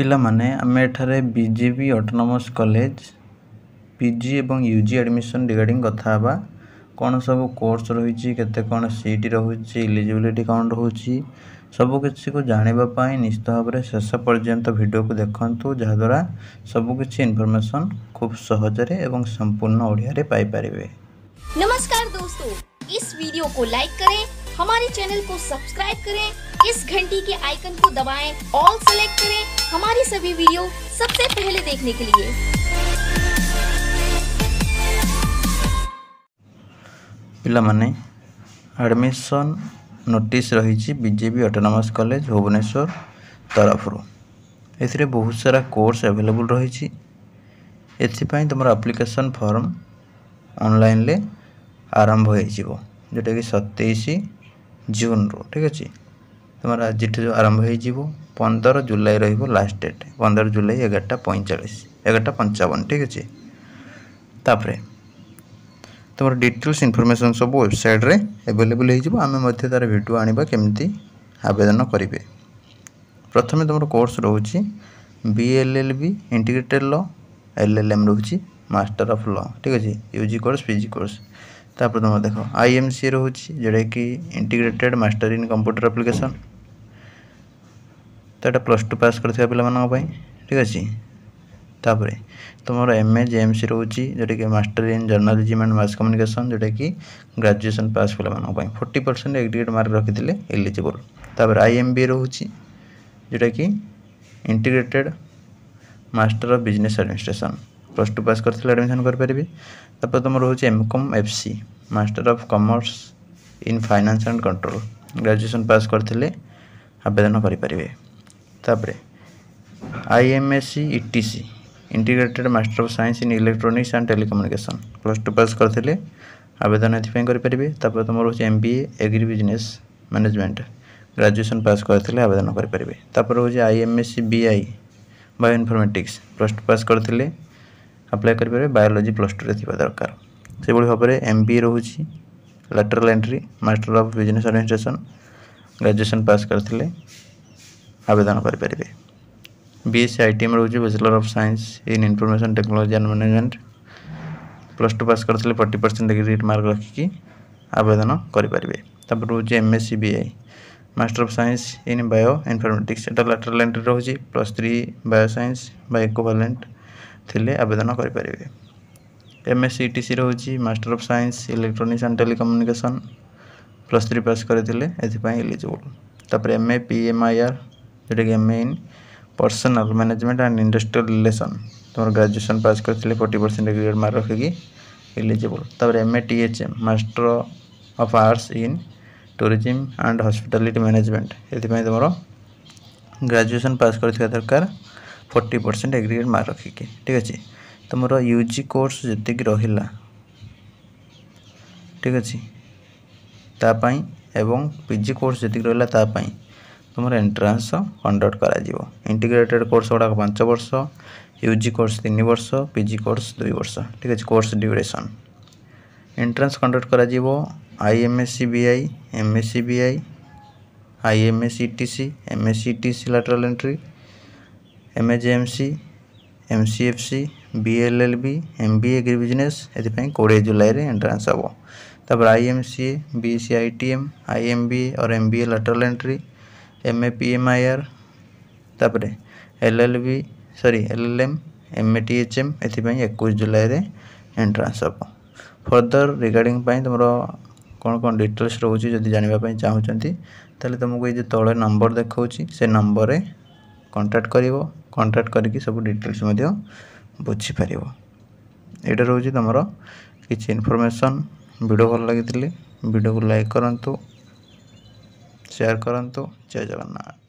पाने BJP autonomous college PG एवं UG admission regarding कथा कौन सब कोर्स रही कौन सीट रही इलीजिबिलिटी कौन रोचे सबकि जानापी निश्चित भाव में शेष पर्यटन भिड को देखु जहाद्वारा सबकि इनफर्मेसन खूब सहजरे एवं संपूर्ण ओडिया नमस्कार दोस्तों इस वीडियो को लाइक करें हमारे चैनल को सब्सक्राइब करें इस घंटी के आइकन को दबाएं ऑल सेलेक्ट करें हमारी सभी वीडियो सबसे पहले देखने के लिए पाने एडमिशन नोटिस रही बीजेपी अटोनमस कॉलेज भुवनेश्वर तरफ रूर बहुत सारा कोर्स अवेलेबल रही एथपाई तुम आप्लिकेसन फर्म अनल आरंभ हो जोटा कि सतैश जून रु ठीक अच्छे ତୁମର ଆଜିଠୁ ଆରମ୍ଭ ହେଇଯିବ ପନ୍ଦର ଜୁଲାଇ ରହିବ ଲାଷ୍ଟ ଡେଟ୍ ପନ୍ଦର ଜୁଲାଇ ଏଗାରଟା ପଇଁଚାଳିଶ ଏଗାରଟା ପଞ୍ଚାବନ ଠିକ୍ ଅଛି ତାପରେ ତୁମର ଡିଟେଲ୍ସ ଇନଫର୍ମେସନ୍ ସବୁ ୱେବସାଇଟ୍ରେ ଆଭେଲେବୁଲ୍ ହେଇଯିବ ଆମେ ମଧ୍ୟ ତା'ର ଭିଡ଼ିଓ ଆଣିବା କେମିତି ଆବେଦନ କରିବେ ପ୍ରଥମେ ତୁମର କୋର୍ସ ରହୁଛି B L L B integrated law L L M ରହୁଛି ମାଷ୍ଟର ଅଫ୍ ଲ ଠିକ୍ ଅଛି U G course P G course ତାପରେ ତୁମର ଦେଖ ଆଇ ଏମ୍ ସି ରହୁଛି ଯେଉଁଟାକି integrated master in computer application तो यहाँ प्लस टू पास कर ठीक अच्छे तापर तुम M A J M C रोच जोटा कि master in journalism and mass communication जोटा कि ग्राजुएसन पास पे फोर्टी परसेंट एग्रीगेड मार्क रखी थे इलीजिबल तापर आई एम बी रोच जोटा कि integrated master of business administration plus two pass कर आडमिशन करेंगे तुम रोच M com F C master of commerce in finance and control graduation pass करते आवेदन करें ତାପରେ IMSC ETC integrated master of science in electronics and telecommunication plus two pass କରିଥିଲେ ଆବେଦନ ଏଥିପାଇଁ କରିପାରିବେ ତାପରେ ତୁମର ହେଉଛି M B A agri business management graduation pass କରିଥିଲେ ଆବେଦନ କରିପାରିବେ ତାପରେ ହେଉଛି IMSC BI bio informatics plus two pass କରିଥିଲେ ଆପ୍ଲାଏ କରିପାରିବେ ବାୟୋଲୋଜି ପ୍ଲସ୍ ଟୁରେ ଥିବା ଦରକାର ସେଭଳି ଭାବରେ ଏମ୍ ବି ଏ ରହୁଛି lateral entry master of business administration graduation pass କରିଥିଲେ आवेदन करेंगे B S C I T M रोज bachelor of science in information technology and management plus two pass करते फर्टी परसेंट डिग्री मार्क रखिकी आवेदन करेंगे रोज M S C B I master of science in bio informatics at lateral entry rose plus three bio science बायोकोभालांट थे आवेदन करेंगे M S C T C रोज master of science electronics and telecommunication plus three pass करें eligible तापर M A P M I R যেটাকি main personal management and industrial relation ତୁମର graduation pass କରିଥିଲେ ଫୋର୍ଟି ପରସେଣ୍ଟ ଗ୍ରେଡ୍ ମାର୍କ ରଖିକି eligible ତାପରେ M A T H M master of arts in tourism and hospitality management ଏଥିପାଇଁ ତୁମର graduation pass କରିଥିବା ଦରକାର forty percent aggregate mark ରଖିକି ଠିକ୍ ଅଛି ତୁମର ୟୁ ଜି କୋର୍ସ ଯେତିକି ରହିଲା ଠିକ୍ ଅଛି ତା ପାଇଁ ଏବଂ ପି ଜି କୋର୍ସ ଯେତିକି ରହିଲା ତା ପାଇଁ तुम एंट्रान्स कंडक्ट होंटिग्रेटेड कोर्स गुड़ाक पांच वर्ष यू जि कोर्स तीन वर्ष पिजी कोर्स दुई वर्ष ठीक है कोर्स ड्यूरेसन एंट्रान्स कंडक्ट कर I M S C B I M S C B I I M S C T C M S C T C lateral entry M H M C M C F C B L L B M B agri business कोड़े जुलाई में entrance हे तर I M C A B C I T M I M B और M B A lateral entry M A P M I R ତା'ପରେ L L B sorry L L M M A T H M ଏଥିପାଇଁ ଏକୋଇଶ ଜୁଲାଇରେ entrance ହେବ further regarding ପାଇଁ ତୁମର କ'ଣ କ'ଣ ଡିଟେଲ୍ସ ରହୁଛି ଯଦି ଜାଣିବା ପାଇଁ ଚାହୁଁଛନ୍ତି ତାହେଲେ ତୁମକୁ ଏଇ ଯେଉଁ ତଳେ ନମ୍ବର ଦେଖାଉଛି ସେ ନମ୍ବରରେ କଣ୍ଟାକ୍ଟ କରିବ କଣ୍ଟାକ୍ଟ କରିକି ସବୁ ଡିଟେଲ୍ସ ମଧ୍ୟ ବୁଝିପାରିବ ଏଇଟା ରହୁଛି ତୁମର କିଛି ଇନଫର୍ମେସନ୍ ଭିଡ଼ିଓ ଭଲ ଲାଗିଥିଲେ ଭିଡ଼ିଓକୁ ଲାଇକ୍ କରନ୍ତୁ शेयर करूँ जय जगन्नाथ